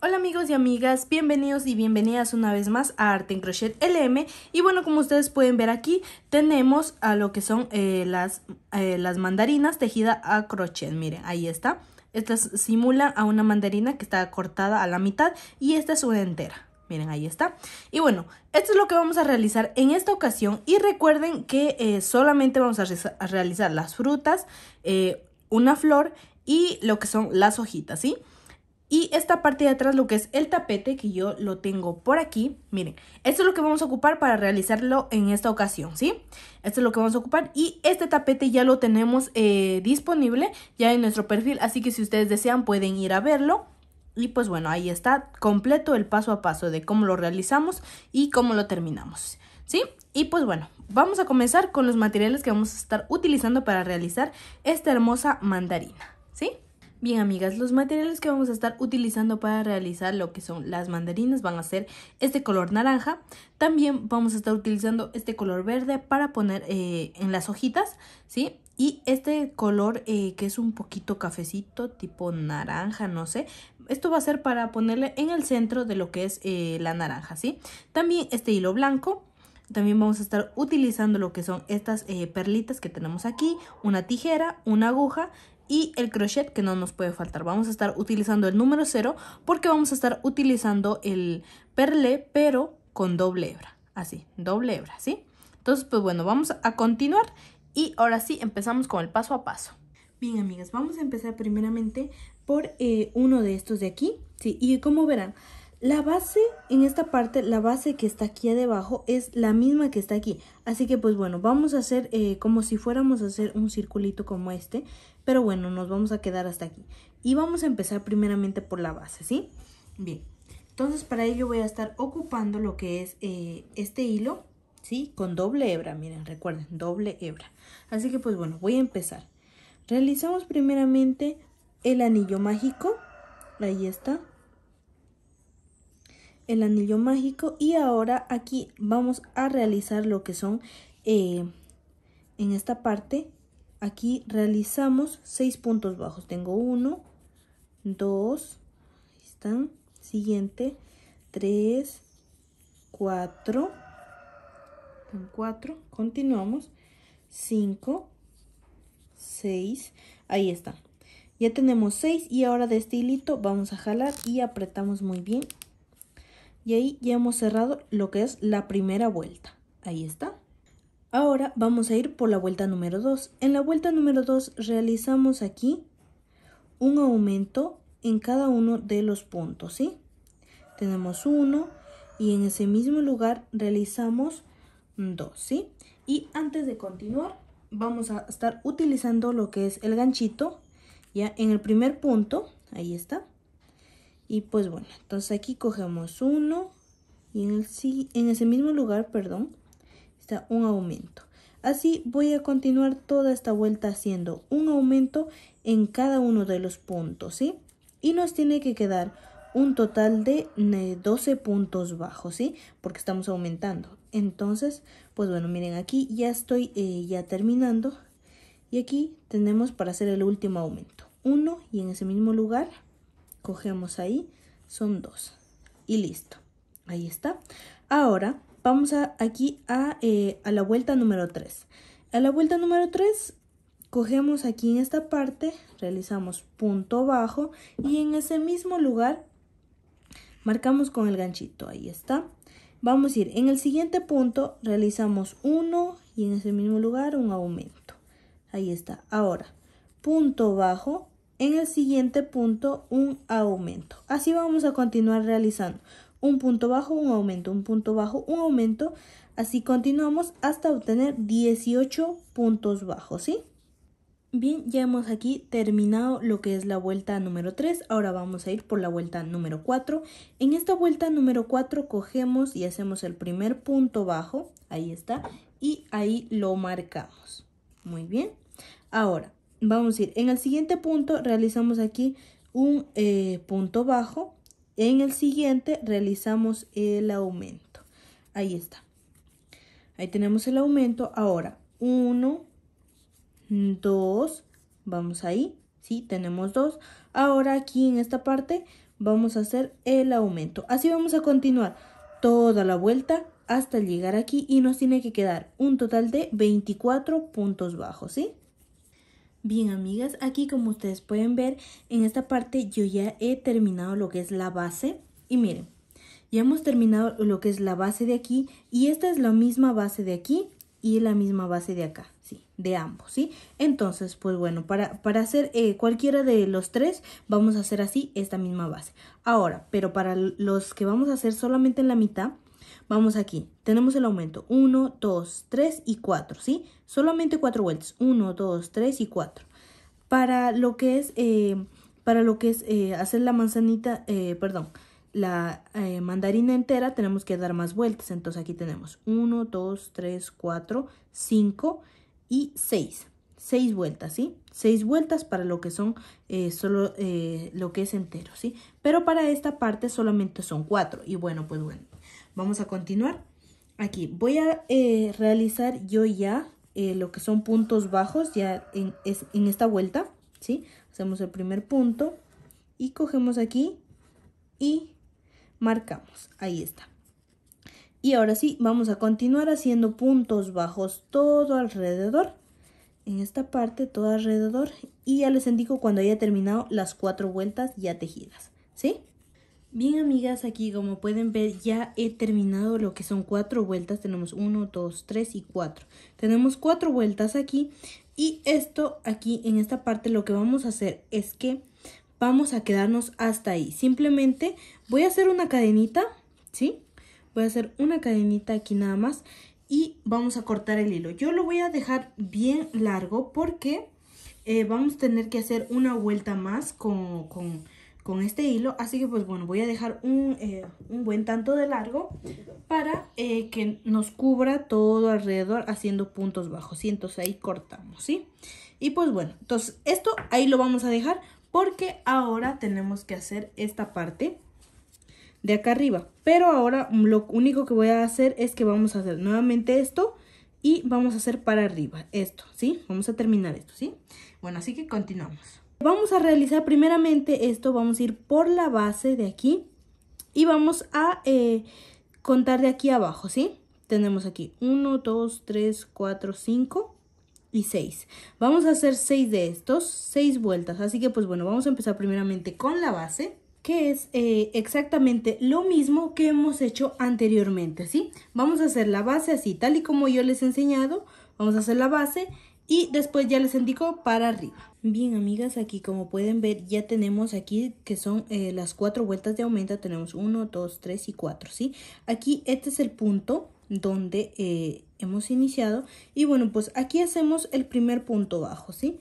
Hola amigos y amigas, bienvenidos y bienvenidas una vez más a Arte en Crochet LM y bueno como ustedes pueden ver aquí tenemos a lo que son eh, las, eh, las mandarinas tejida a crochet, miren ahí está, esta simula a una mandarina que está cortada a la mitad y esta es una entera. Miren, ahí está. Y bueno, esto es lo que vamos a realizar en esta ocasión. Y recuerden que eh, solamente vamos a, realizar las frutas, una flor y lo que son las hojitas, ¿sí? sí y esta parte de atrás, lo que es el tapete, que yo lo tengo por aquí. Miren, esto es lo que vamos a ocupar para realizarlo en esta ocasión, ¿sí? Esto es lo que vamos a ocupar. Y este tapete ya lo tenemos eh, disponible ya en nuestro perfil. Así que si ustedes desean pueden ir a verlo. Y pues bueno, ahí está completo el paso a paso de cómo lo realizamos y cómo lo terminamos, ¿sí? Y pues bueno, vamos a comenzar con los materiales que vamos a estar utilizando para realizar esta hermosa mandarina. Bien amigas, los materiales que vamos a estar utilizando para realizar lo que son las mandarinas van a ser este color naranja. También vamos a estar utilizando este color verde para poner eh, en las hojitas, ¿sí? Y este color eh, que es un poquito cafecito, tipo naranja, no sé. Esto va a ser para ponerle en el centro de lo que es eh, la naranja, ¿sí? También este hilo blanco. También vamos a estar utilizando lo que son estas perlitas que tenemos aquí, una tijera, una aguja y el crochet que no nos puede faltar. Vamos a estar utilizando el número 0 porque vamos a estar utilizando el perlé pero con doble hebra. Así, doble hebra, ¿sí? Entonces, pues bueno, vamos a continuar y ahora sí empezamos con el paso a paso. Bien, amigas, vamos a empezar primeramente por eh, uno de estos de aquí, ¿sí? Y como verán, la base, en esta parte, la base que está aquí abajo es la misma que está aquí. Así que pues bueno, vamos a hacer eh, como si fuéramos a hacer un circulito como este. Pero bueno, nos vamos a quedar hasta aquí. Y vamos a empezar primeramente por la base, ¿sí? Bien, entonces para ello voy a estar ocupando lo que es eh, este hilo, ¿sí? Con doble hebra, miren, recuerden, doble hebra. Así que pues bueno, voy a empezar. Realizamos primeramente el anillo mágico. Ahí está el anillo mágico y ahora aquí vamos a realizar lo que son eh, en esta parte aquí realizamos seis puntos bajos tengo uno dos están siguiente tres cuatro cuatro continuamos cinco seis ahí está ya tenemos seis y ahora de este hilito vamos a jalar y apretamos muy bien y ahí ya hemos cerrado lo que es la primera vuelta. Ahí está. Ahora vamos a ir por la vuelta número 2. En la vuelta número 2 realizamos aquí un aumento en cada uno de los puntos, ¿sí? Tenemos uno y en ese mismo lugar realizamos dos, ¿sí? Y antes de continuar vamos a estar utilizando lo que es el ganchito ya en el primer punto, ahí está. Y pues bueno, entonces aquí cogemos uno y en, en ese mismo lugar, perdón, está un aumento. Así voy a continuar toda esta vuelta haciendo un aumento en cada uno de los puntos, ¿sí? Y nos tiene que quedar un total de 12 puntos bajos, ¿sí? Porque estamos aumentando. Entonces, pues bueno, miren, aquí ya estoy eh, ya terminando. Y aquí tenemos para hacer el último aumento. Uno y en ese mismo lugar Cogemos ahí son dos. Y listo. Ahí está. Ahora vamos aquí a, eh, a la vuelta número 3. A la vuelta número 3 cogemos aquí en esta parte, realizamos punto bajo y en ese mismo lugar marcamos con el ganchito, ahí está. Vamos a ir, en el siguiente punto realizamos uno y en ese mismo lugar un aumento. Ahí está. Ahora, punto bajo, en el siguiente punto un aumento. Así vamos a continuar realizando un punto bajo, un aumento, un punto bajo, un aumento. Así continuamos hasta obtener 18 puntos bajos, ¿sí? Bien, ya hemos aquí terminado lo que es la vuelta número 3, ahora vamos a ir por la vuelta número 4. En esta vuelta número 4 cogemos y hacemos el primer punto bajo, ahí está, y ahí lo marcamos. Muy bien. Ahora, vamos a ir en el siguiente punto realizamos aquí un eh, punto bajo en el siguiente realizamos el aumento ahí está ahí tenemos el aumento ahora 1 2 vamos ahí sí tenemos dos ahora aquí en esta parte vamos a hacer el aumento así vamos a continuar toda la vuelta hasta llegar aquí y nos tiene que quedar un total de 24 puntos bajos sí Bien amigas, aquí como ustedes pueden ver, en esta parte yo ya he terminado lo que es la base. Y miren, ya hemos terminado lo que es la base de aquí y esta es la misma base de aquí y la misma base de acá, sí, de ambos, ¿sí? Entonces, pues bueno, para, hacer eh, cualquiera de los tres, vamos a hacer así esta misma base. Ahora, pero para los que vamos a hacer solamente en la mitad, Vamos aquí, tenemos el aumento 1, 2, 3 y 4, ¿sí? Solamente 4 vueltas, 1, 2, 3 y 4. Para lo que es, eh, para lo que es eh, hacer la manzanita, eh, perdón, la mandarina entera tenemos que dar más vueltas, entonces aquí tenemos 1, 2, 3, 4, 5 y 6. 6 vueltas, ¿sí? 6 vueltas para lo que son eh, solo lo que es entero, ¿sí? Pero para esta parte solamente son 4 y bueno, pues bueno, Vamos a continuar. Aquí voy a eh, realizar yo ya eh, lo que son puntos bajos ya en, es, en esta vuelta, ¿sí? Hacemos el primer punto y cogemos aquí y marcamos. Ahí está. Y ahora sí, vamos a continuar haciendo puntos bajos todo alrededor. En esta parte, todo alrededor. Y ya les indico cuando haya terminado las cuatro vueltas ya tejidas. ¿Sí? Bien amigas, aquí como pueden ver ya he terminado lo que son cuatro vueltas. Tenemos uno, dos, tres y cuatro. Tenemos cuatro vueltas aquí y esto aquí en esta parte lo que vamos a hacer es que vamos a quedarnos hasta ahí. Simplemente voy a hacer una cadenita, ¿sí? Voy a hacer una cadenita aquí nada más y vamos a cortar el hilo. Yo lo voy a dejar bien largo porque eh, vamos a tener que hacer una vuelta más con con este hilo. Así que pues bueno, voy a dejar un, eh, buen tanto de largo para eh, que nos cubra todo alrededor haciendo puntos bajos. Y entonces ahí cortamos, ¿sí? Y pues bueno, entonces esto ahí lo vamos a dejar porque ahora tenemos que hacer esta parte de acá arriba. Pero ahora lo único que voy a hacer es que vamos a hacer nuevamente esto y vamos a hacer para arriba esto, ¿sí? Vamos a terminar esto, ¿sí? Bueno, así que continuamos. Vamos a realizar primeramente esto, vamos a ir por la base de aquí y vamos a eh, contar de aquí abajo, ¿sí? Tenemos aquí 1, 2, 3, 4, 5 y 6. Vamos a hacer 6 de estos, 6 vueltas. Así que pues bueno, vamos a empezar primeramente con la base que es eh, exactamente lo mismo que hemos hecho anteriormente, ¿sí? Vamos a hacer la base así, tal y como yo les he enseñado, vamos a hacer la base y después ya les indico para arriba. Bien amigas, aquí como pueden ver ya tenemos aquí que son eh, las cuatro vueltas de aumento, tenemos uno, dos, tres y cuatro, ¿sí? Aquí este es el punto donde eh, hemos iniciado y bueno pues aquí hacemos el primer punto bajo, ¿sí?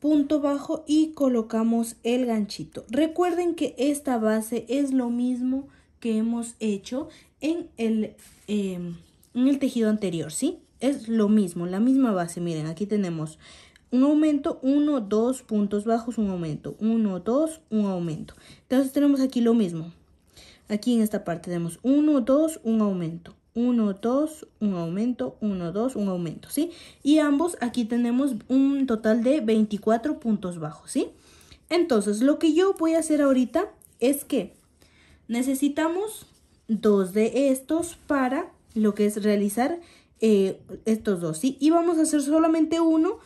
punto bajo y colocamos el ganchito. Recuerden que esta base es lo mismo que hemos hecho en el, eh, en el tejido anterior, ¿sí? Es lo mismo, la misma base. Miren, aquí tenemos un aumento, 1, 2 puntos bajos, un aumento, 1, 2, un aumento. Entonces tenemos aquí lo mismo. Aquí en esta parte tenemos 1, 2, un aumento, 1, 2, un aumento, 1, 2, un aumento, ¿sí? Y ambos aquí tenemos un total de 24 puntos bajos, ¿sí? Entonces lo que yo voy a hacer ahorita es que necesitamos dos de estos para lo que es realizar eh, estos dos, ¿sí? Y vamos a hacer solamente uno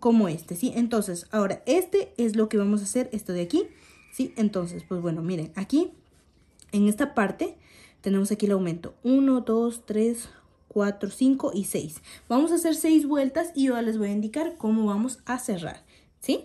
como este, ¿sí? Entonces, ahora, este es lo que vamos a hacer, esto de aquí, ¿sí? Entonces, pues bueno, miren, aquí, en esta parte, tenemos aquí el aumento. 1, 2, 3, 4, 5 y 6. Vamos a hacer seis vueltas y yo les voy a indicar cómo vamos a cerrar, ¿sí?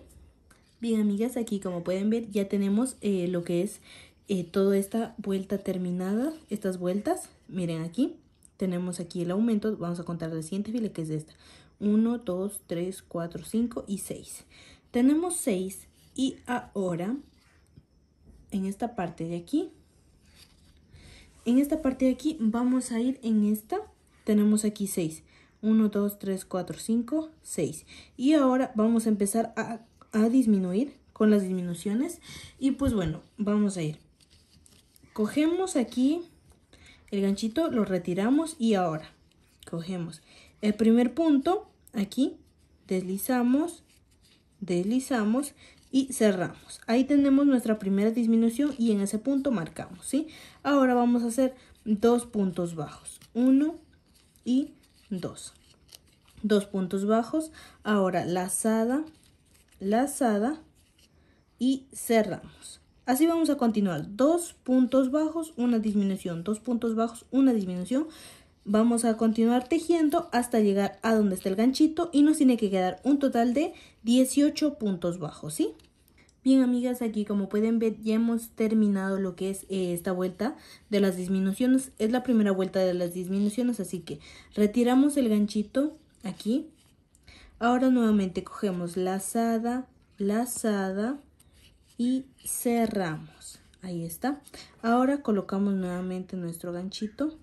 Bien, amigas, aquí como pueden ver, ya tenemos eh, lo que es eh, toda esta vuelta terminada, estas vueltas. Miren aquí, tenemos aquí el aumento, vamos a contar la siguiente fila que es esta. 1, 2, 3, 4, 5 y 6. Tenemos 6 y ahora en esta parte de aquí, en esta parte de aquí vamos a ir en esta, tenemos aquí 6. 1, 2, 3, 4, 5, 6. Y ahora vamos a empezar a, a disminuir con las disminuciones. Y pues bueno, vamos a ir. Cogemos aquí el ganchito, lo retiramos y ahora cogemos el primer punto aquí deslizamos deslizamos y cerramos ahí tenemos nuestra primera disminución y en ese punto marcamos ¿sí? ahora vamos a hacer dos puntos bajos Uno y dos. dos puntos bajos ahora lazada lazada y cerramos así vamos a continuar dos puntos bajos una disminución dos puntos bajos una disminución Vamos a continuar tejiendo hasta llegar a donde está el ganchito y nos tiene que quedar un total de 18 puntos bajos, ¿sí? Bien, amigas, aquí como pueden ver ya hemos terminado lo que es eh, esta vuelta de las disminuciones. Es la primera vuelta de las disminuciones, así que retiramos el ganchito aquí. Ahora nuevamente cogemos lazada, lazada y cerramos. Ahí está. Ahora colocamos nuevamente nuestro ganchito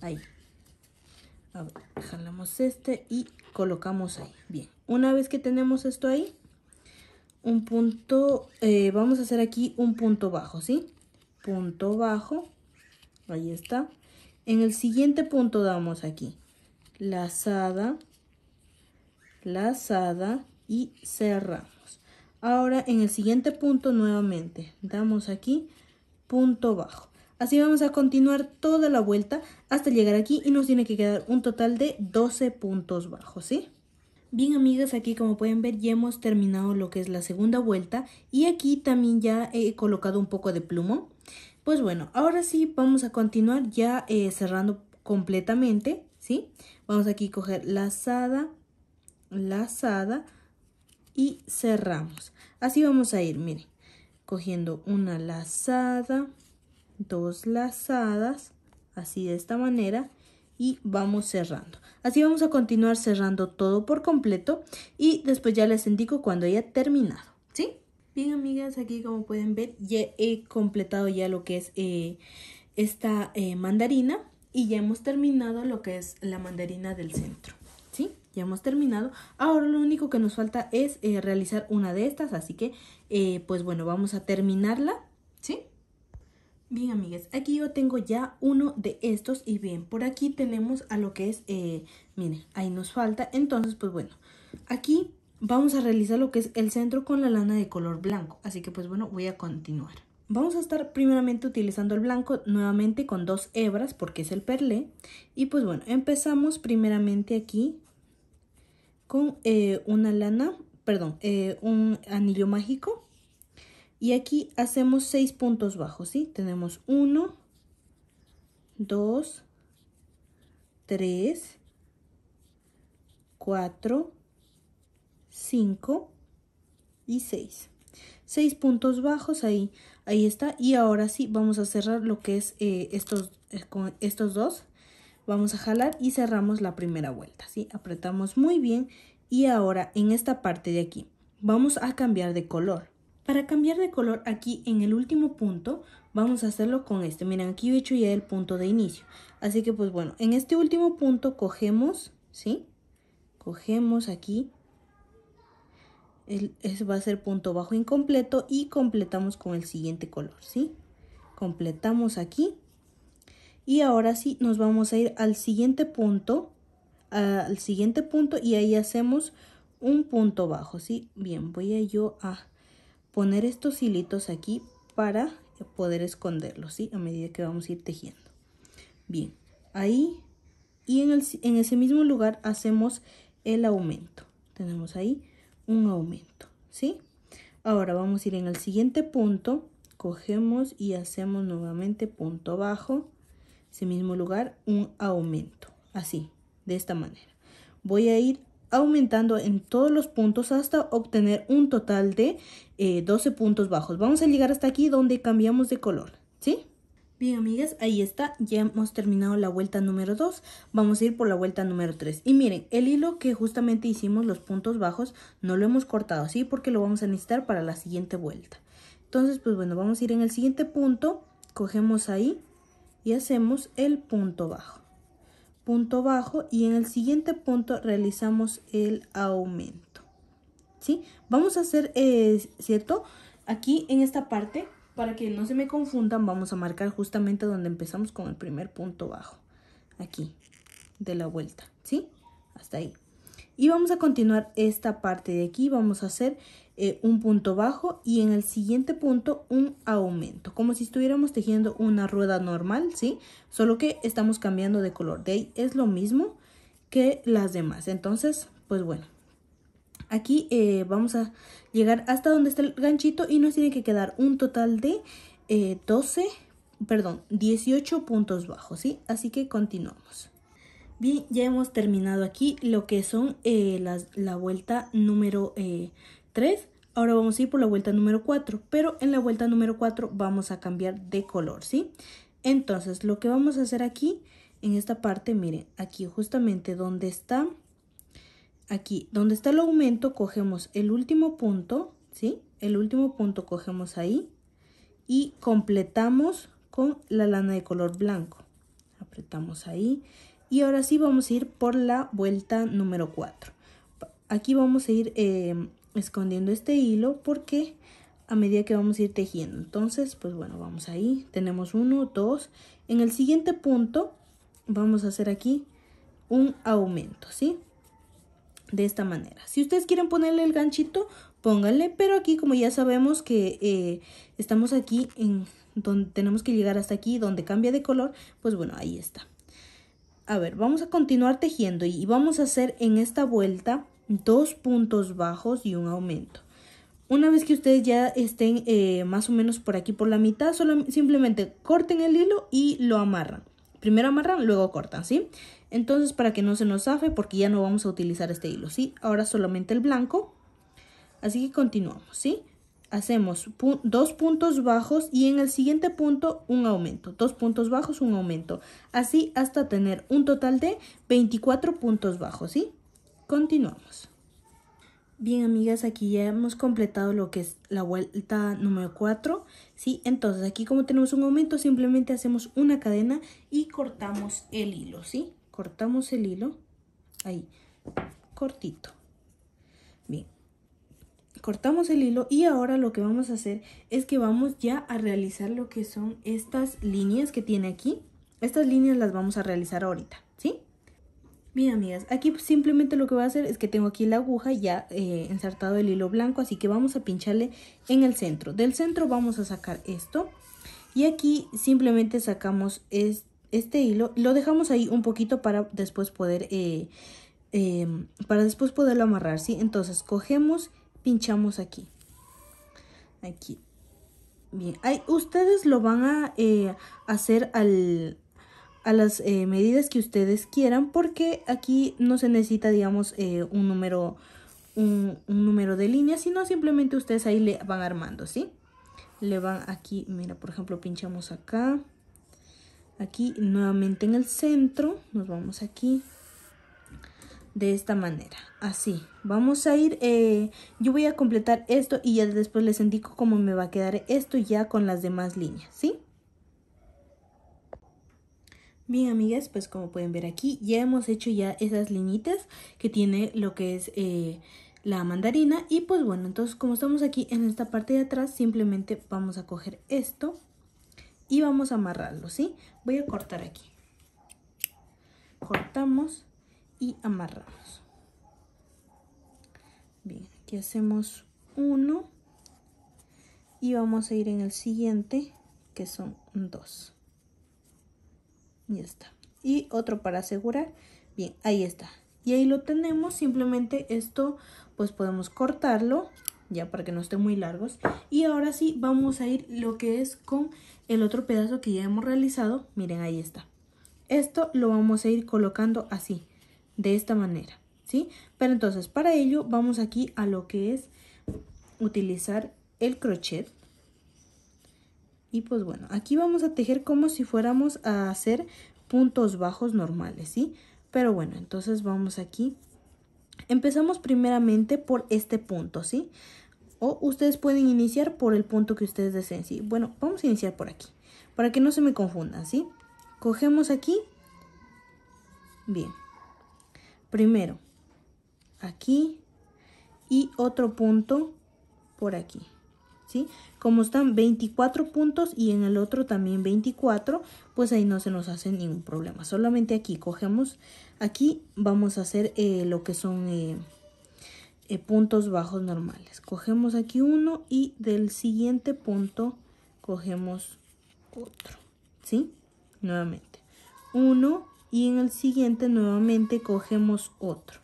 Ahí. A jalamos este y colocamos ahí. Bien, una vez que tenemos esto ahí, un punto, eh, vamos a hacer aquí un punto bajo, ¿sí? Punto bajo, ahí está. En el siguiente punto damos aquí, lazada, lazada y cerramos. Ahora en el siguiente punto nuevamente, damos aquí punto bajo. Así vamos a continuar toda la vuelta hasta llegar aquí y nos tiene que quedar un total de 12 puntos bajos, ¿sí? Bien amigas, aquí como pueden ver ya hemos terminado lo que es la segunda vuelta y aquí también ya he colocado un poco de plumo. Pues bueno, ahora sí vamos a continuar ya eh, cerrando completamente, ¿sí? Vamos aquí a coger lazada, lazada y cerramos. Así vamos a ir, miren, cogiendo una lazada, dos lazadas así de esta manera y vamos cerrando así vamos a continuar cerrando todo por completo y después ya les indico cuando haya terminado ¿sí? bien amigas aquí como pueden ver ya he completado ya lo que es eh, esta eh, mandarina y ya hemos terminado lo que es la mandarina del centro ¿sí? ya hemos terminado ahora lo único que nos falta es eh, realizar una de estas así que pues bueno vamos a terminarla ¿sí? Bien, amigas, aquí yo tengo ya uno de estos y bien, por aquí tenemos a lo que es, eh, miren, ahí nos falta. Entonces, pues bueno, aquí vamos a realizar lo que es el centro con la lana de color blanco. Así que, pues bueno, voy a continuar. Vamos a estar primeramente utilizando el blanco nuevamente con dos hebras porque es el perlé. Y pues bueno, empezamos primeramente aquí con eh, una lana, perdón, eh, un anillo mágico y aquí hacemos seis puntos bajos, ¿sí? Tenemos 1, 2, 3, 4, 5 y 6. 6 puntos bajos, ahí, ahí está. Y ahora sí, vamos a cerrar lo que es eh, estos, eh, con estos dos. Vamos a jalar y cerramos la primera vuelta, ¿sí? Apretamos muy bien y ahora en esta parte de aquí vamos a cambiar de color. Para cambiar de color aquí en el último punto, vamos a hacerlo con este. Miren, aquí he hecho ya el punto de inicio. Así que pues bueno, en este último punto cogemos, ¿sí? Cogemos aquí ese va a ser punto bajo incompleto y completamos con el siguiente color, ¿sí? Completamos aquí. Y ahora sí, nos vamos a ir al siguiente punto, al siguiente punto y ahí hacemos un punto bajo, ¿sí? Bien, voy a yo a poner estos hilitos aquí para poder esconderlos, ¿sí? A medida que vamos a ir tejiendo. Bien, ahí y en, ese mismo lugar hacemos el aumento. Tenemos ahí un aumento, ¿sí? Ahora vamos a ir en el siguiente punto, cogemos y hacemos nuevamente punto bajo, ese mismo lugar, un aumento, así, de esta manera. Voy a ir aumentando en todos los puntos hasta obtener un total de 12 eh, puntos bajos. Vamos a llegar hasta aquí donde cambiamos de color, ¿sí? Bien, amigas, ahí está. Ya hemos terminado la vuelta número 2. Vamos a ir por la vuelta número 3. Y miren, el hilo que justamente hicimos los puntos bajos no lo hemos cortado, ¿sí? Porque lo vamos a necesitar para la siguiente vuelta. Entonces, pues bueno, vamos a ir en el siguiente punto. Cogemos ahí y hacemos el punto bajo punto bajo y en el siguiente punto realizamos el aumento. ¿Sí? Vamos a hacer, eh, ¿cierto? Aquí en esta parte, para que no se me confundan, vamos a marcar justamente donde empezamos con el primer punto bajo. Aquí, de la vuelta, ¿sí? Hasta ahí. Y vamos a continuar esta parte de aquí, vamos a hacer eh, un punto bajo y en el siguiente punto un aumento, como si estuviéramos tejiendo una rueda normal, ¿sí? Solo que estamos cambiando de color, de ahí es lo mismo que las demás. Entonces, pues bueno, aquí eh, vamos a llegar hasta donde está el ganchito y nos tiene que quedar un total de 12, eh, perdón, 18 puntos bajos, ¿sí? Así que continuamos. Bien, ya hemos terminado aquí lo que son eh, las, la vuelta número 3. Eh, Ahora vamos a ir por la vuelta número 4, pero en la vuelta número 4 vamos a cambiar de color, ¿sí? Entonces, lo que vamos a hacer aquí, en esta parte, miren, aquí justamente donde está, aquí, donde está el aumento, cogemos el último punto, ¿sí? El último punto cogemos ahí y completamos con la lana de color blanco. Apretamos ahí y ahora sí vamos a ir por la vuelta número 4. Aquí vamos a ir eh, escondiendo este hilo porque a medida que vamos a ir tejiendo. Entonces, pues bueno, vamos ahí. Tenemos uno, dos. En el siguiente punto vamos a hacer aquí un aumento, ¿sí? De esta manera. Si ustedes quieren ponerle el ganchito, pónganle. Pero aquí, como ya sabemos que eh, estamos aquí en donde tenemos que llegar hasta aquí, donde cambia de color, pues bueno, ahí está a ver, vamos a continuar tejiendo y vamos a hacer en esta vuelta dos puntos bajos y un aumento. Una vez que ustedes ya estén eh, más o menos por aquí por la mitad, simplemente corten el hilo y lo amarran. Primero amarran, luego cortan, ¿sí? Entonces para que no se nos zafe porque ya no vamos a utilizar este hilo, ¿sí? Ahora solamente el blanco. Así que continuamos, ¿sí? hacemos dos puntos bajos y en el siguiente punto un aumento, dos puntos bajos, un aumento, así hasta tener un total de 24 puntos bajos, ¿sí? Continuamos. Bien, amigas, aquí ya hemos completado lo que es la vuelta número 4, ¿sí? Entonces, aquí como tenemos un aumento, simplemente hacemos una cadena y cortamos el hilo, ¿sí? Cortamos el hilo, ahí, cortito. Bien, cortamos el hilo y ahora lo que vamos a hacer es que vamos ya a realizar lo que son estas líneas que tiene aquí. Estas líneas las vamos a realizar ahorita, ¿sí? Bien, amigas, aquí simplemente lo que voy a hacer es que tengo aquí la aguja ya eh, ensartado el hilo blanco, así que vamos a pincharle en el centro. Del centro vamos a sacar esto y aquí simplemente sacamos este, este hilo, lo dejamos ahí un poquito para después poder... Eh, eh, para después poderlo amarrar, ¿sí? Entonces cogemos pinchamos aquí. Aquí. Bien, Ahí, ustedes lo van a eh, hacer al, a las eh, medidas que ustedes quieran porque aquí no se necesita, digamos, eh, un número un, un, número de líneas, sino simplemente ustedes ahí le van armando, ¿sí? Le van aquí, mira, por ejemplo, pinchamos acá. Aquí, nuevamente en el centro, nos vamos aquí de esta manera. Así, vamos a ir, eh, yo voy a completar esto y ya después les indico cómo me va a quedar esto ya con las demás líneas, ¿sí? Bien, amigas, pues como pueden ver aquí, ya hemos hecho ya esas líneas que tiene lo que es... Eh, la mandarina y pues bueno entonces como estamos aquí en esta parte de atrás simplemente vamos a coger esto y vamos a amarrarlo sí voy a cortar aquí cortamos y amarramos bien aquí hacemos uno y vamos a ir en el siguiente que son dos y está y otro para asegurar bien ahí está y ahí lo tenemos simplemente esto pues podemos cortarlo ya para que no estén muy largos y ahora sí vamos a ir lo que es con el otro pedazo que ya hemos realizado miren ahí está esto lo vamos a ir colocando así de esta manera, ¿sí? Pero entonces, para ello, vamos aquí a lo que es utilizar el crochet. Y pues bueno, aquí vamos a tejer como si fuéramos a hacer puntos bajos normales, ¿sí? Pero bueno, entonces vamos aquí. Empezamos primeramente por este punto, ¿sí? O ustedes pueden iniciar por el punto que ustedes deseen, ¿sí? Bueno, vamos a iniciar por aquí, para que no se me confundan, ¿sí? Cogemos aquí. Bien primero aquí y otro punto por aquí. ¿Sí? Como están 24 puntos y en el otro también 24, pues ahí no se nos hace ningún problema. Solamente aquí cogemos, aquí vamos a hacer eh, lo que son eh, eh, puntos bajos normales. Cogemos aquí uno y del siguiente punto cogemos otro, ¿sí? Nuevamente. uno y en el siguiente nuevamente cogemos otro.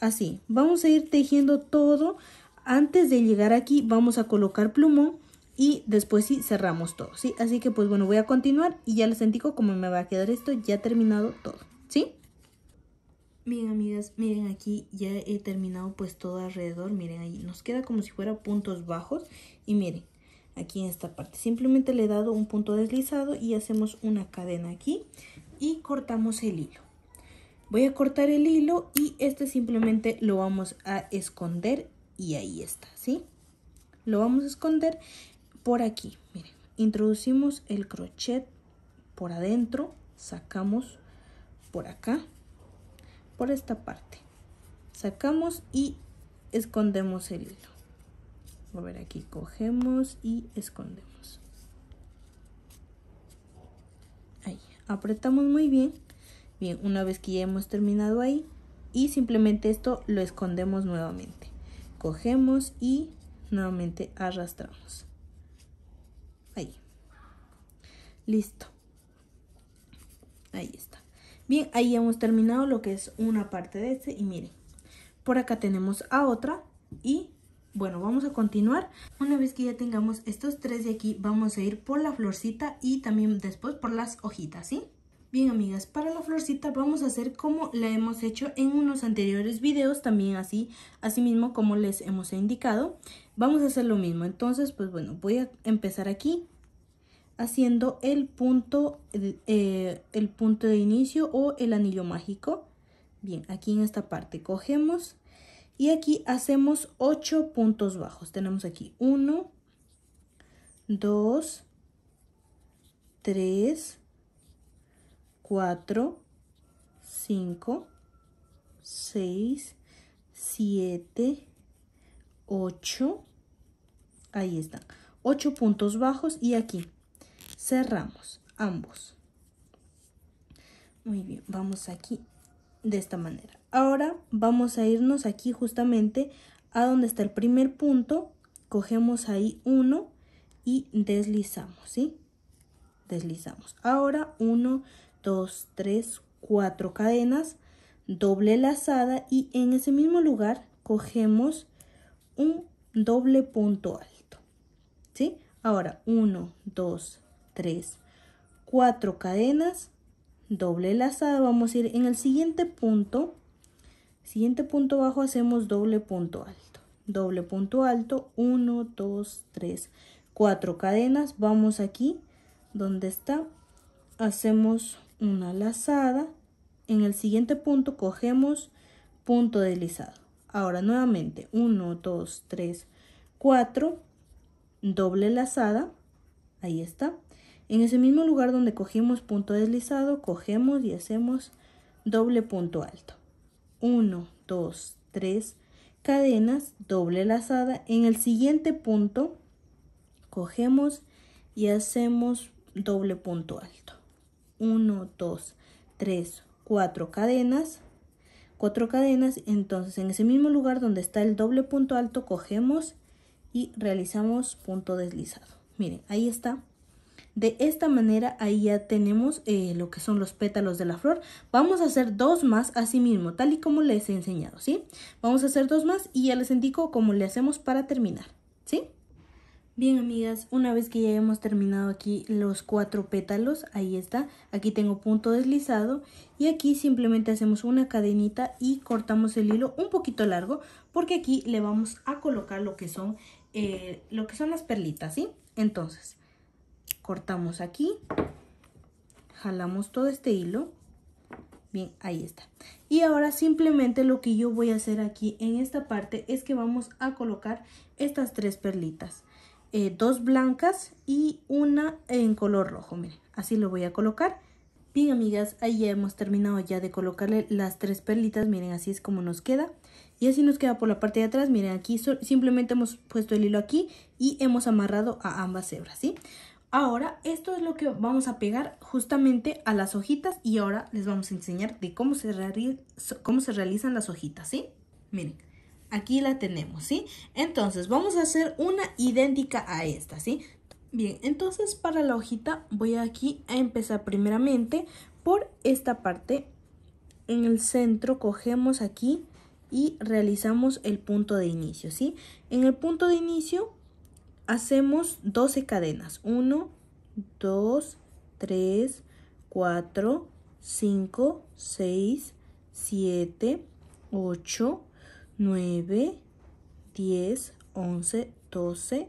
Así, vamos a ir tejiendo todo. Antes de llegar aquí vamos a colocar plumón y después sí cerramos todo, ¿sí? Así que pues bueno, voy a continuar y ya les indico cómo me va a quedar esto ya terminado todo, ¿sí? Bien, amigas, miren aquí ya he terminado pues todo alrededor, miren ahí, nos queda como si fuera puntos bajos y miren, aquí en esta parte, simplemente le he dado un punto deslizado y hacemos una cadena aquí, y cortamos el hilo. Voy a cortar el hilo y este simplemente lo vamos a esconder y ahí está, ¿sí? Lo vamos a esconder por aquí, miren. Introducimos el crochet por adentro, sacamos por acá, por esta parte. Sacamos y escondemos el hilo. A ver, aquí cogemos y escondemos. apretamos muy bien. Bien, una vez que ya hemos terminado ahí y simplemente esto lo escondemos nuevamente. Cogemos y nuevamente arrastramos. Ahí. Listo. Ahí está. Bien, ahí hemos terminado lo que es una parte de este y miren, por acá tenemos a otra y bueno, vamos a continuar. Una vez que ya tengamos estos tres de aquí, vamos a ir por la florcita y también después por las hojitas, ¿sí? Bien amigas, para la florcita vamos a hacer como la hemos hecho en unos anteriores videos, también así, así mismo como les hemos indicado. Vamos a hacer lo mismo, entonces pues bueno, voy a empezar aquí haciendo el punto, el eh, punto de inicio o el anillo mágico. Bien, aquí en esta parte cogemos y aquí hacemos 8 puntos bajos. Tenemos aquí 1, 2, 3, 4, 5, 6, 7, 8. Ahí están. 8 puntos bajos y aquí cerramos ambos. Muy bien, vamos aquí de esta manera. Ahora vamos a irnos aquí justamente a donde está el primer punto, cogemos ahí uno y deslizamos, ¿sí? Deslizamos. Ahora 1, 2, 3, cuatro cadenas, doble lazada y en ese mismo lugar cogemos un doble punto alto, ¿sí? Ahora 1, 2, 3, cuatro cadenas, doble lazada. Vamos a ir en el siguiente punto. Siguiente punto bajo hacemos doble punto alto. Doble punto alto, 1, 2, 3, 4 cadenas. Vamos aquí donde está. Hacemos una lazada. En el siguiente punto cogemos punto deslizado. Ahora nuevamente 1, 2, 3, 4, doble lazada. Ahí está. En ese mismo lugar donde cogimos punto deslizado, cogemos y hacemos doble punto alto. 1, 2, 3 cadenas, doble lazada. En el siguiente punto cogemos y hacemos doble punto alto. 1, 2, 3, 4 cadenas. cuatro cadenas, entonces en ese mismo lugar donde está el doble punto alto cogemos y realizamos punto deslizado. Miren, ahí está de esta manera ahí ya tenemos eh, lo que son los pétalos de la flor. Vamos a hacer dos más así mismo, tal y como les he enseñado, ¿sí? Vamos a hacer dos más y ya les indico cómo le hacemos para terminar, ¿sí? Bien amigas, una vez que ya hemos terminado aquí los cuatro pétalos, ahí está, aquí tengo punto deslizado y aquí simplemente hacemos una cadenita y cortamos el hilo un poquito largo porque aquí le vamos a colocar lo que son, eh, lo que son las perlitas, ¿sí? Entonces, cortamos aquí, jalamos todo este hilo, bien, ahí está. Y ahora simplemente lo que yo voy a hacer aquí en esta parte es que vamos a colocar estas tres perlitas, eh, dos blancas y una en color rojo, miren, así lo voy a colocar. Bien amigas, ahí ya hemos terminado ya de colocarle las tres perlitas, miren así es como nos queda. Y así nos queda por la parte de atrás, miren aquí simplemente hemos puesto el hilo aquí y hemos amarrado a ambas hebras, ¿sí? Ahora, esto es lo que vamos a pegar justamente a las hojitas y ahora les vamos a enseñar de cómo se, cómo se realizan las hojitas, ¿sí? Miren, aquí la tenemos, ¿sí? Entonces, vamos a hacer una idéntica a esta, ¿sí? Bien, entonces para la hojita voy aquí a empezar primeramente por esta parte. En el centro cogemos aquí y realizamos el punto de inicio, ¿sí? En el punto de inicio hacemos 12 cadenas. 1, 2, 3, 4, 5, 6, 7, 8, 9, 10, 11, 12.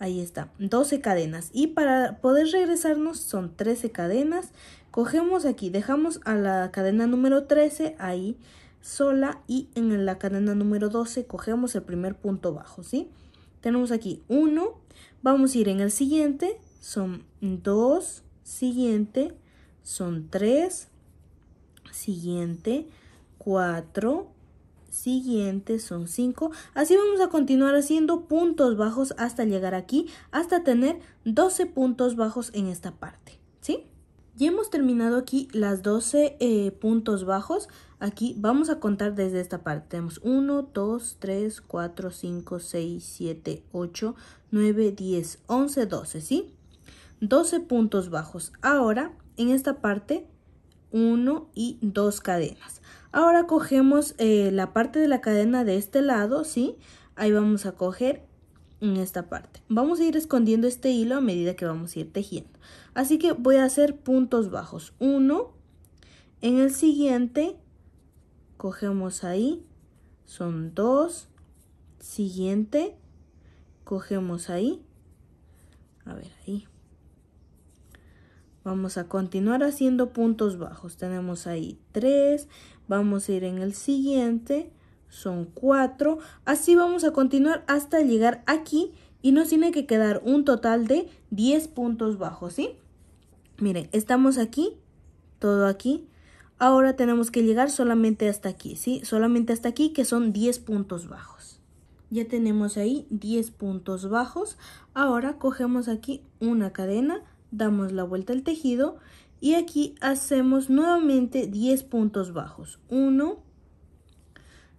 Ahí está, 12 cadenas. Y para poder regresarnos son 13 cadenas. Cogemos aquí, dejamos a la cadena número 13 ahí sola y en la cadena número 12 cogemos el primer punto bajo, ¿sí? tenemos aquí uno vamos a ir en el siguiente, son 2, siguiente, son 3, siguiente, 4, siguiente, son 5. Así vamos a continuar haciendo puntos bajos hasta llegar aquí, hasta tener 12 puntos bajos en esta parte. Ya hemos terminado aquí las 12 eh, puntos bajos. Aquí vamos a contar desde esta parte. Tenemos 1, 2, 3, 4, 5, 6, 7, 8, 9, 10, 11, 12, ¿sí? 12 puntos bajos. Ahora, en esta parte, 1 y 2 cadenas. Ahora cogemos eh, la parte de la cadena de este lado, ¿sí? Ahí vamos a coger en esta parte. Vamos a ir escondiendo este hilo a medida que vamos a ir tejiendo. Así que voy a hacer puntos bajos. Uno, en el siguiente, cogemos ahí, son dos. siguiente, cogemos ahí, a ver ahí. Vamos a continuar haciendo puntos bajos. Tenemos ahí 3, vamos a ir en el siguiente, son 4. Así vamos a continuar hasta llegar aquí y nos tiene que quedar un total de 10 puntos bajos, ¿sí? Miren, estamos aquí, todo aquí. Ahora tenemos que llegar solamente hasta aquí, ¿sí? Solamente hasta aquí, que son 10 puntos bajos. Ya tenemos ahí 10 puntos bajos. Ahora cogemos aquí una cadena, damos la vuelta al tejido y aquí hacemos nuevamente 10 puntos bajos. 1,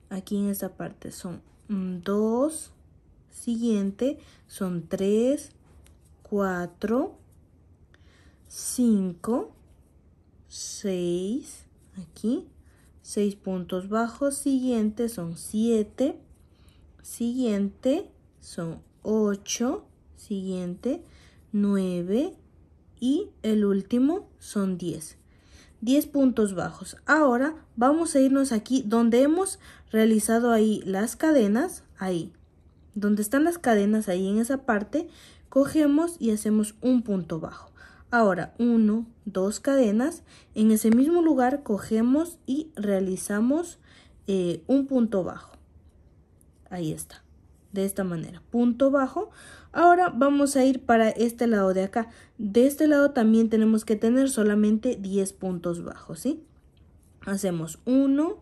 aquí en esta parte son 2, siguiente son 3, 4, 5, 6, aquí, 6 puntos bajos, siguiente son 7, siguiente son 8, siguiente 9 y el último son 10. 10 puntos bajos. Ahora vamos a irnos aquí donde hemos realizado ahí las cadenas, ahí. Donde están las cadenas, ahí en esa parte, cogemos y hacemos un punto bajo. Ahora, 1, 2 cadenas. En ese mismo lugar cogemos y realizamos eh, un punto bajo. Ahí está. De esta manera, punto bajo. Ahora vamos a ir para este lado de acá. De este lado también tenemos que tener solamente 10 puntos bajos, ¿sí? Hacemos 1,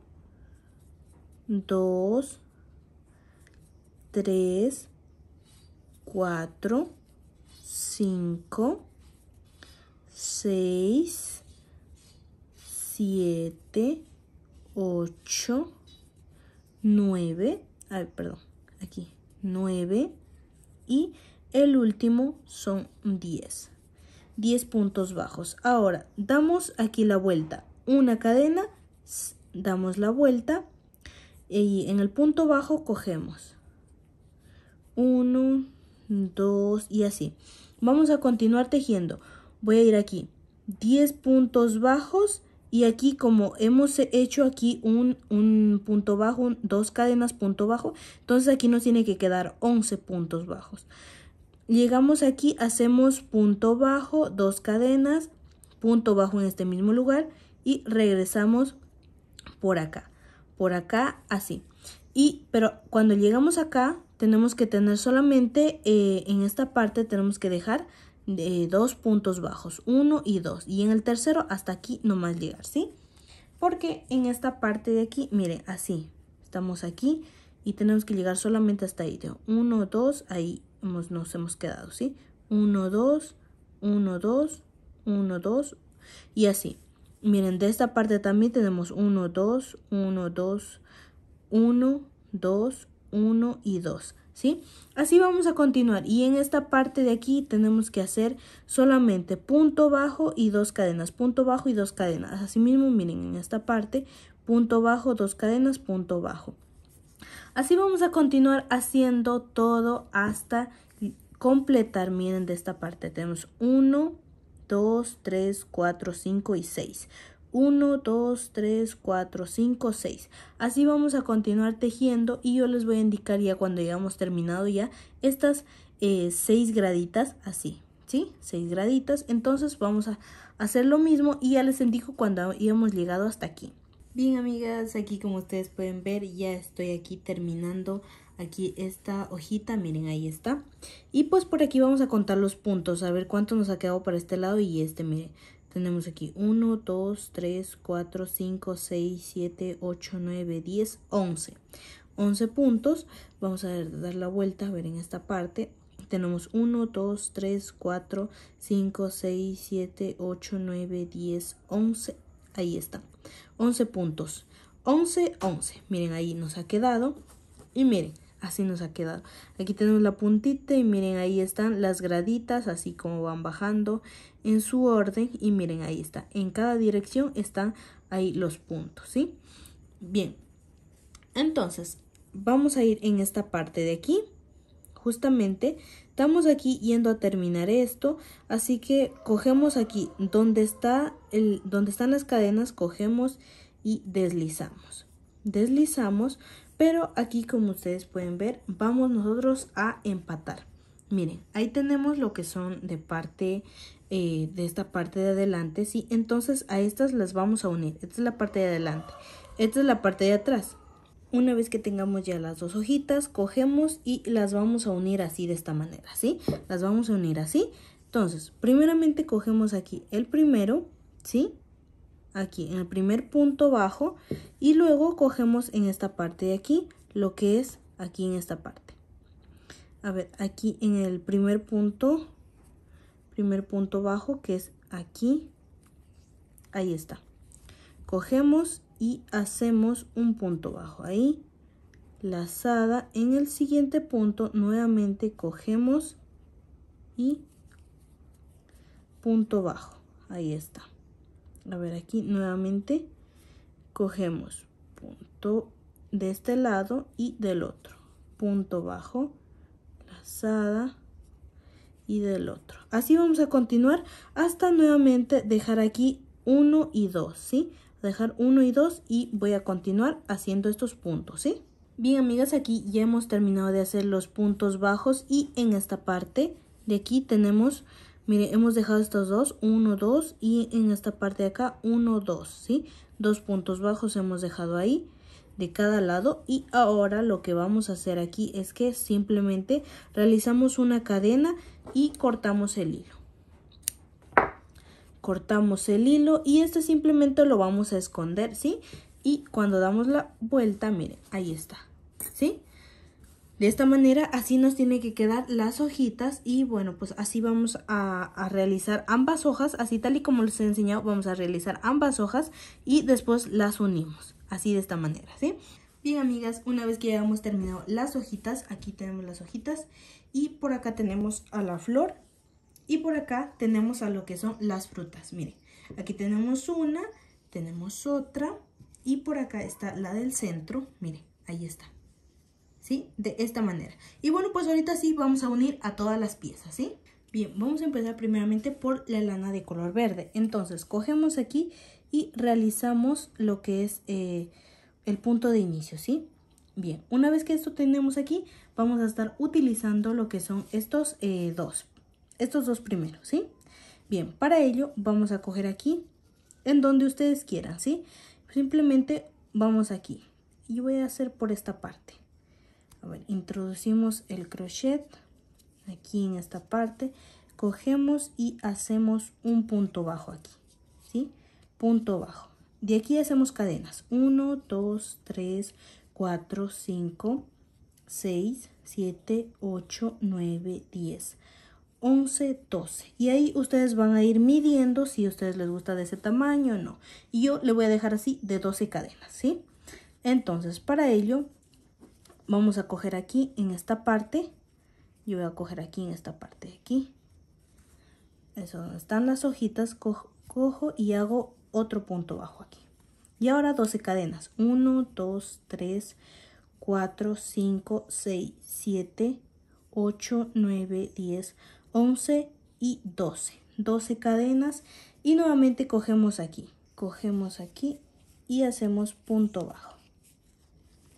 2, 3, 4, 5, 6, 7, 8, 9, ay, perdón, aquí, 9 y el último son 10. 10 puntos bajos. Ahora, damos aquí la vuelta. Una cadena, damos la vuelta y en el punto bajo cogemos. 1, 2 y así. Vamos a continuar tejiendo voy a ir aquí, 10 puntos bajos y aquí como hemos hecho aquí un, punto bajo, dos cadenas punto bajo, entonces aquí nos tiene que quedar 11 puntos bajos. Llegamos aquí, hacemos punto bajo, dos cadenas, punto bajo en este mismo lugar y regresamos por acá, por acá así. Y pero cuando llegamos acá tenemos que tener solamente eh, en esta parte tenemos que dejar de dos puntos bajos, 1 y 2. Y en el tercero hasta aquí nomás llegar, ¿sí? Porque en esta parte de aquí, miren, así, estamos aquí y tenemos que llegar solamente hasta ahí. 1, 2, ahí hemos, nos hemos quedado, ¿sí? 1, 2, 1, 2, 1, 2 y así. Miren, de esta parte también tenemos 1, 2, 1, 2, 1, 2, 1 y 2. Así vamos a continuar y en esta parte de aquí tenemos que hacer solamente punto bajo y dos cadenas, punto bajo y dos cadenas. así mismo miren, en esta parte, punto bajo, dos cadenas, punto bajo. Así vamos a continuar haciendo todo hasta completar, miren, de esta parte tenemos 1, 2, 3, 4, 5 y 6. 1, 2, 3, 4, 5, 6. Así vamos a continuar tejiendo y yo les voy a indicar ya cuando hayamos terminado ya estas 6 eh, graditas así. ¿Sí? 6 graditas. Entonces vamos a hacer lo mismo y ya les indico cuando íbamos llegado hasta aquí. Bien amigas, aquí como ustedes pueden ver ya estoy aquí terminando aquí esta hojita, miren ahí está. Y pues por aquí vamos a contar los puntos, a ver cuánto nos ha quedado para este lado y este, miren. Tenemos aquí 1, 2, 3, 4, 5, 6, 7, 8, 9, 10, 11. 11 puntos. Vamos a dar la vuelta, a ver en esta parte. Tenemos 1, 2, 3, 4, 5, 6, 7, 8, 9, 10, 11. Ahí está. 11 puntos. 11, 11. Miren, ahí nos ha quedado. Y miren, así nos ha quedado. Aquí tenemos la puntita y miren ahí están las graditas así como van bajando en su orden y miren ahí está. En cada dirección están ahí los puntos, ¿sí? Bien, entonces vamos a ir en esta parte de aquí. Justamente estamos aquí yendo a terminar esto, así que cogemos aquí donde, está el, donde están las cadenas, cogemos y deslizamos. Deslizamos pero aquí, como ustedes pueden ver, vamos nosotros a empatar. Miren, ahí tenemos lo que son de parte, eh, de esta parte de adelante, ¿sí? Entonces a estas las vamos a unir. Esta es la parte de adelante. Esta es la parte de atrás. Una vez que tengamos ya las dos hojitas, cogemos y las vamos a unir así de esta manera, ¿sí? Las vamos a unir así. Entonces, primeramente cogemos aquí el primero, ¿sí? aquí en el primer punto bajo y luego cogemos en esta parte de aquí lo que es aquí en esta parte a ver aquí en el primer punto primer punto bajo que es aquí ahí está cogemos y hacemos un punto bajo ahí lazada en el siguiente punto nuevamente cogemos y punto bajo ahí está a ver aquí nuevamente cogemos punto de este lado y del otro punto bajo lazada y del otro así vamos a continuar hasta nuevamente dejar aquí 1 y 2 ¿sí? dejar 1 y 2 y voy a continuar haciendo estos puntos ¿sí? bien amigas aquí ya hemos terminado de hacer los puntos bajos y en esta parte de aquí tenemos Miren, hemos dejado estos dos, 1, 2 y en esta parte de acá 1, 2, ¿sí? Dos puntos bajos hemos dejado ahí de cada lado y ahora lo que vamos a hacer aquí es que simplemente realizamos una cadena y cortamos el hilo. Cortamos el hilo y este simplemente lo vamos a esconder, ¿sí? Y cuando damos la vuelta, miren, ahí está. De esta manera así nos tiene que quedar las hojitas y bueno pues así vamos a, a, realizar ambas hojas, así tal y como les he enseñado vamos a realizar ambas hojas y después las unimos, así de esta manera, ¿sí? Bien amigas, una vez que ya hemos terminado las hojitas, aquí tenemos las hojitas y por acá tenemos a la flor y por acá tenemos a lo que son las frutas, miren, aquí tenemos una, tenemos otra y por acá está la del centro, miren, ahí está, de esta manera. Y bueno, pues ahorita sí vamos a unir a todas las piezas, ¿sí? Bien, vamos a empezar primeramente por la lana de color verde. Entonces, cogemos aquí y realizamos lo que es eh, el punto de inicio, ¿sí? Bien, una vez que esto tenemos aquí, vamos a estar utilizando lo que son estos eh, dos, estos dos primeros, ¿sí? Bien, para ello vamos a coger aquí en donde ustedes quieran, ¿sí? Simplemente vamos aquí y voy a hacer por esta parte. A ver, introducimos el crochet aquí en esta parte, cogemos y hacemos un punto bajo aquí, ¿sí? Punto bajo. De aquí hacemos cadenas. 1, 2, 3, 4, 5, 6, 7, 8, 9, 10. 11, 12. Y ahí ustedes van a ir midiendo si a ustedes les gusta de ese tamaño o no. Y yo le voy a dejar así de 12 cadenas, ¿sí? Entonces, para ello, vamos a coger aquí en esta parte yo voy a coger aquí en esta parte de aquí eso donde están las hojitas cojo, cojo y hago otro punto bajo aquí y ahora 12 cadenas 1 2 3 4 5 6 7 8 9 10 11 y 12 12 cadenas y nuevamente cogemos aquí cogemos aquí y hacemos punto bajo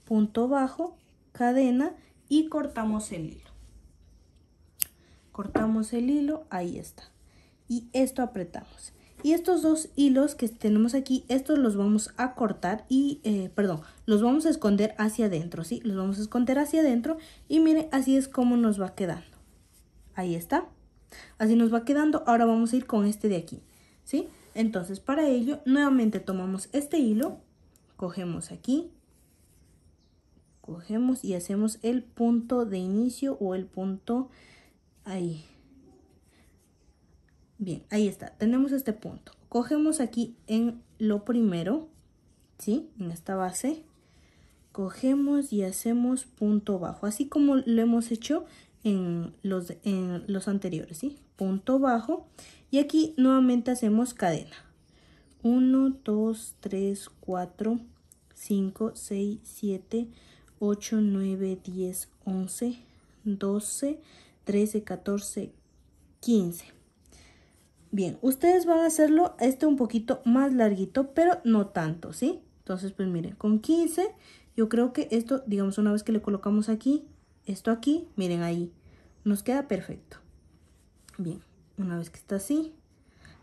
punto bajo cadena y cortamos el hilo. Cortamos el hilo, ahí está. Y esto apretamos. Y estos dos hilos que tenemos aquí, estos los vamos a cortar y, eh, perdón, los vamos a esconder hacia adentro, ¿sí? Los vamos a esconder hacia adentro y miren, así es como nos va quedando. Ahí está. Así nos va quedando. Ahora vamos a ir con este de aquí, ¿sí? Entonces, para ello, nuevamente tomamos este hilo, cogemos aquí, cogemos y hacemos el punto de inicio o el punto ahí bien ahí está tenemos este punto cogemos aquí en lo primero ¿sí? en esta base cogemos y hacemos punto bajo así como lo hemos hecho en los, los anteriores ¿sí? punto bajo y aquí nuevamente hacemos cadena 1 2 3 4 5 6 7 8, 9, 10, 11, 12, 13, 14, 15. Bien, ustedes van a hacerlo este un poquito más larguito, pero no tanto, ¿sí? Entonces, pues miren, con 15, yo creo que esto, digamos, una vez que le colocamos aquí, esto aquí, miren ahí, nos queda perfecto. Bien, una vez que está así,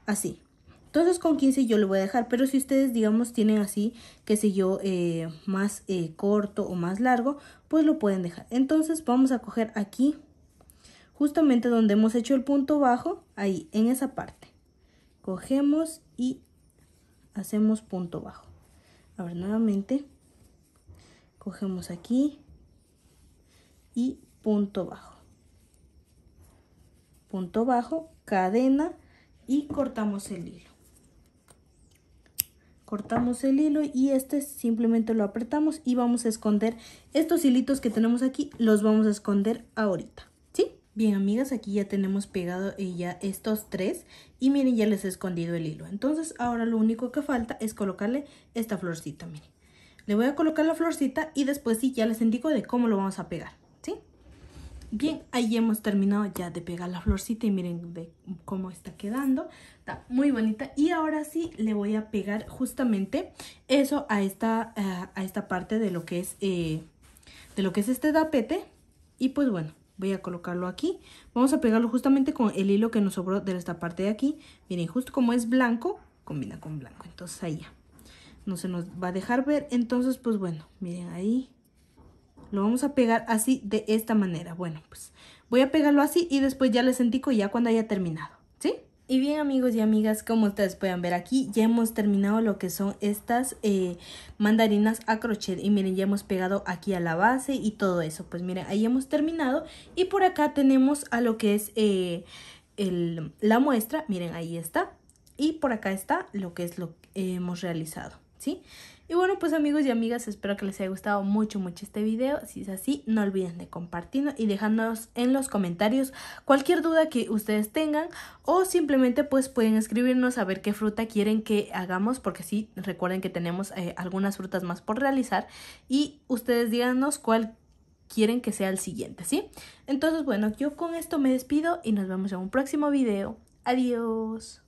así. Entonces con 15 yo lo voy a dejar, pero si ustedes digamos tienen así, qué sé yo, eh, más eh, corto o más largo, pues lo pueden dejar. Entonces vamos a coger aquí, justamente donde hemos hecho el punto bajo, ahí, en esa parte. Cogemos y hacemos punto bajo. A ver, nuevamente, cogemos aquí y punto bajo. Punto bajo, cadena y cortamos el hilo cortamos el hilo y este simplemente lo apretamos y vamos a esconder estos hilitos que tenemos aquí los vamos a esconder ahorita ¿sí? bien amigas aquí ya tenemos pegado eh, ya estos tres y miren ya les he escondido el hilo entonces ahora lo único que falta es colocarle esta florcita miren le voy a colocar la florcita y después sí ya les indico de cómo lo vamos a pegar Bien, ahí hemos terminado ya de pegar la florcita y miren cómo está quedando. Está muy bonita. Y ahora sí le voy a pegar justamente eso a esta, eh, a esta parte de lo que es eh, de lo que es este tapete. Y pues bueno, voy a colocarlo aquí. Vamos a pegarlo justamente con el hilo que nos sobró de esta parte de aquí. Miren, justo como es blanco, combina con blanco. Entonces ahí ya. No se nos va a dejar ver. Entonces, pues bueno, miren ahí lo vamos a pegar así de esta manera. Bueno, pues voy a pegarlo así y después ya les indico ya cuando haya terminado. ¿Sí? Y bien amigos y amigas, como ustedes pueden ver aquí, ya hemos terminado lo que son estas eh, mandarinas a crochet. Y miren, ya hemos pegado aquí a la base y todo eso. Pues miren, ahí hemos terminado. Y por acá tenemos a lo que es eh, el, la muestra. Miren, ahí está. Y por acá está lo que es lo que hemos realizado, ¿sí? sí y bueno, pues amigos y amigas, espero que les haya gustado mucho, mucho este video. Si es así, no olviden de compartirlo y dejarnos en los comentarios cualquier duda que ustedes tengan o simplemente pues pueden escribirnos a ver qué fruta quieren que hagamos porque sí, recuerden que tenemos eh, algunas frutas más por realizar y ustedes díganos cuál quieren que sea el siguiente, ¿sí? Entonces, bueno, yo con esto me despido y nos vemos en un próximo video. Adiós.